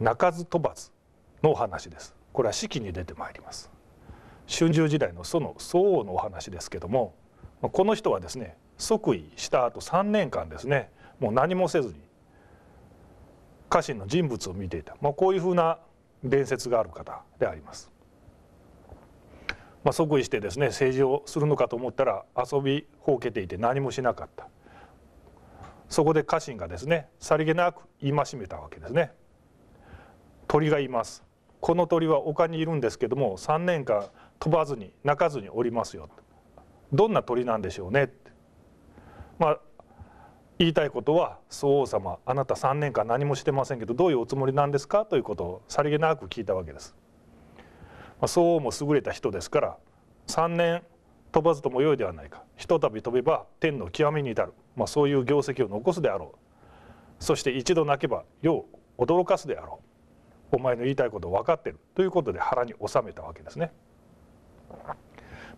鳴かず飛ばずのお話ですこれは四季に出てまいります春秋時代のその宋王のお話ですけどもこの人はですね即位した後3年間ですねもう何もせずに家臣の人物を見ていた、まあ、こういうふうな伝説がある方であります。まあ、即位してですね政治をするのかと思ったら遊びほうけていて何もしなかったそこで家臣がですねさりげなく戒めたわけですね鳥がいますこの鳥は丘にいるんですけども3年間飛ばずに鳴かずにおりますよどんな鳥なんでしょうねってまあ言いたいことは「総王様あなた3年間何もしてませんけどどういうおつもりなんですか?」ということをさりげなく聞いたわけです。まあ、総王も優れた人ですから3年飛ばずともよいではないかひとたび飛べば天の極みに至る、まあ、そういう業績を残すであろうそして一度泣けばよう驚かすであろうお前の言いたいこと分かってるということで腹に収めたわけですね。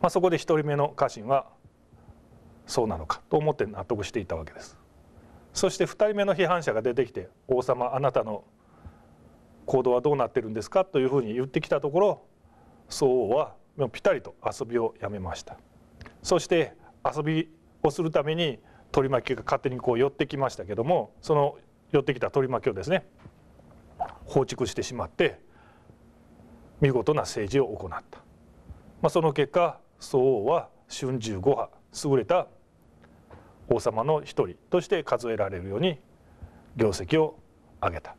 まあ、そこで1人目の家臣はそうなのかと思って納得していたわけです。そして2人目の批判者が出てきて「王様あなたの行動はどうなってるんですか?」というふうに言ってきたところ宋王はもうピタリと遊びをやめました。そして遊びをするために取り巻きが勝手にこう寄ってきましたけどもその寄ってきた取り巻きをですね放逐してしまって見事な政治を行った、まあ、その結果宋王は春秋五派優れた王様の一人として数えられるように業績を上げた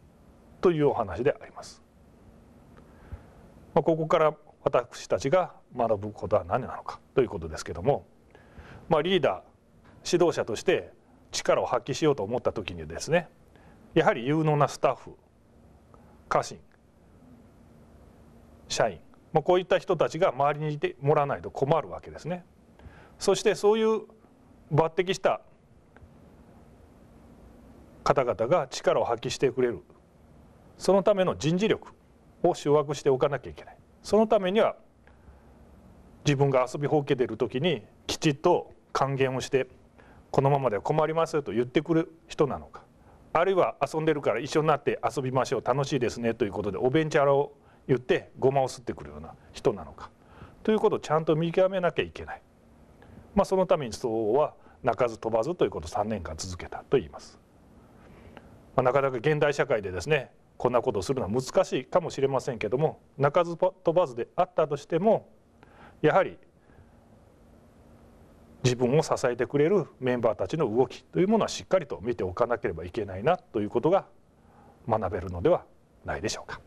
というお話であります。まあ、ここから私たちが学ぶことは何なのかということですけども、まあ、リーダー指導者として力を発揮しようと思った時にですねやはり有能なスタッフ家臣社員まこういった人たちが周りにいてもらわないと困るわけですね。そしてそういう抜擢した方々が力を発揮してくれるそのための人事力を掌握しておかなきゃいけないそのためには自分が遊びほうけている時にきちっと還元をしてこのままでは困りますと言ってくる人なのかあるいは遊んでるから一緒になって遊びましょう楽しいですねということでおべんちゃらを言ってごまを吸ってくるような人なのかということをちゃんと見極めなきゃいけない、まあ、そのために相応は鳴かず飛ばずということを3年間続けたと言います、まあ、なかなか現代社会でですねこんなことをするのは難しいかもしれませんけども鳴かず飛ばずであったとしてもやはり自分を支えてくれるメンバーたちの動きというものはしっかりと見ておかなければいけないなということが学べるのではないでしょうか。